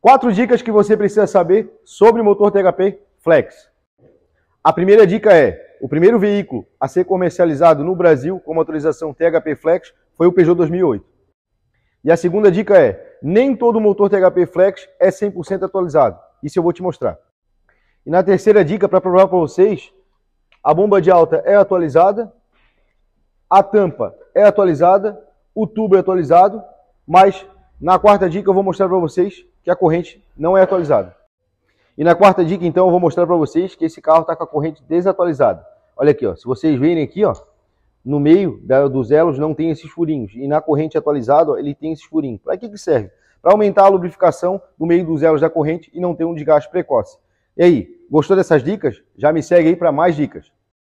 Quatro dicas que você precisa saber sobre o motor THP Flex. A primeira dica é: o primeiro veículo a ser comercializado no Brasil com motorização THP Flex foi o Peugeot 2008. E a segunda dica é: nem todo motor THP Flex é 100% atualizado. Isso eu vou te mostrar. E na terceira dica, para provar para vocês, a bomba de alta é atualizada, a tampa é atualizada, o tubo é atualizado, mas na quarta dica eu vou mostrar para vocês que a corrente não é atualizada. E na quarta dica, então, eu vou mostrar para vocês que esse carro está com a corrente desatualizada. Olha aqui, ó, se vocês verem aqui, ó, no meio da, dos elos não tem esses furinhos. E na corrente atualizada, ó, ele tem esses furinhos. Para que, que serve? Para aumentar a lubrificação no meio dos elos da corrente e não ter um desgaste precoce. E aí, gostou dessas dicas? Já me segue aí para mais dicas.